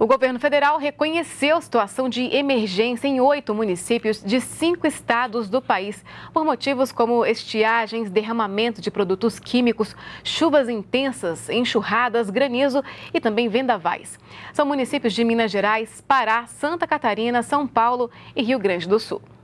O governo federal reconheceu situação de emergência em oito municípios de cinco estados do país por motivos como estiagens, derramamento de produtos químicos, chuvas intensas, enxurradas, granizo e também vendavais. São municípios de Minas Gerais, Pará, Santa Catarina, São Paulo e Rio Grande do Sul.